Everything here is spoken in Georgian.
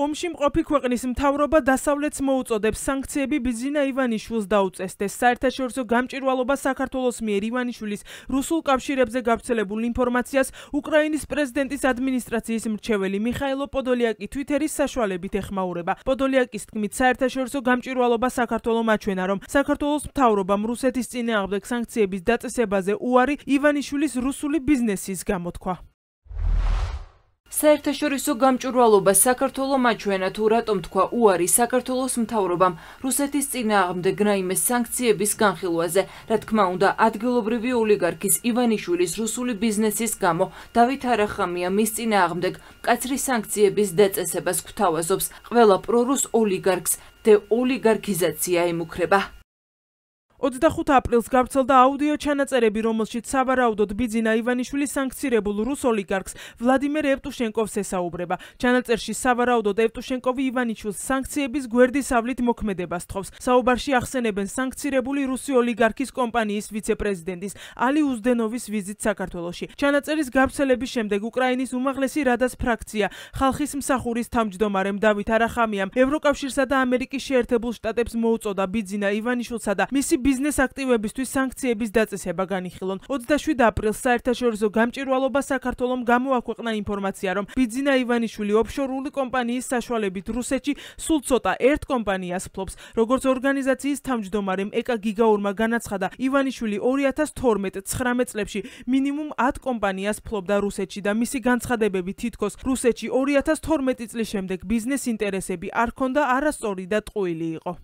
ომში მყოფი ქვეყნის მთავრობა დასავლეთს მოუწოდებს სანქციები ბიზინა ივანიშვილს დაუწესდეს. საერთაშორისო გამჭირვალობა საქართველოს მიერ ივანიშვილის რუსულ კავშირებზე გავრცელებულ ინფორმაციას უკრაინის პრეზიდენტის ადმინისტრაციის მრჩეველი მიხაილო პოდოლიაკი Twitter-ის საშუალებით ეხმაურება. პოდოლიაკის თქმით, საერთაშორისო გამჭირვალობა საქართველოს აჩვენა, რომ საქართველოს მთავრობამ რუსეთის წინააღმდეგ სანქციების დაწესებაზე უარი ივანიშვილის რუსული ბიზნესის გამოთქვა. საერთაშორისო გამჭვირვალობა საქართველო მაჩვენა თუ რატომ თქვა უარი საქართველოს მთავრობამ რუსეთის წინააღმდეგ გნაიმე სანქციების განხილვაზე რა თქმა უნდა ადგილობრივი ოლიგარქის ივანიშვილის რუსული ბიზნესის გამო დავით არახამია მის წინააღმდეგ მკაცრი სანქციების დაწესებას გვთავაზობს ყველა პრორუს ოლიგარქს დე ოლიგარქიზაცია ემუქრება 25 აპრილს გავრცელდა აუდიო ჩანაწერები, რომელშიც სავარაუდოდ ბიძინა ივანიშვილის სანქცირებულ რუს ოლიგარქს ვლადიმერ ევტუშენკოვს ესაუბრება. ჩანაწერში სავარაუდოდ ევტუშენკოვი ივანიშვილს სანქციების გვერდისავლით მოქმედებას თხოვს. საუბარში ახსენებენ სანქცირებული რუსი ოლიგარქის კომპანიის ვიცე-პრეზიდენტის ალი უზდენოვის ვიზიტს საქართველოში. ჩანაწერის გავრცელების შემდეგ უკრაინის უმაღლესი რადას ფრაქცია ხალხის მსახურის თავმჯდომარემ დავით არახამიამ ევროკავშირსა და ამერიკის შეერთებულ შტატებს მოუწოდა ბიძინა ივანიშვილსა და მისი ბიზნეს აქტივებისთვის სანქციების დაწესება განიხილონ. 27 აპრილს საერთაშორისო გამჭირვალობა საქართველოს გამოაქვეყნა ინფორმაცია, რომ ბიძინა ივანიშვილი ოფშორული კომპანიის საშუალებით რუსეთში სულ ცოტა ერთ კომპანიას ფლობს. როგორც ორგანიზაციის თავმჯდომარემ ეკა გიგაურმა განაცხადა, ივანიშვილი 2012-19 წლებში მინიმუმ 10 კომპანიას ფლობდა რუსეთში და მისი განცხადებები თითქოს რუსეთში 2012 წლის შემდეგ ბიზნეს ინტერესები არ ქონდა არასწორი და ტყუილი იყო.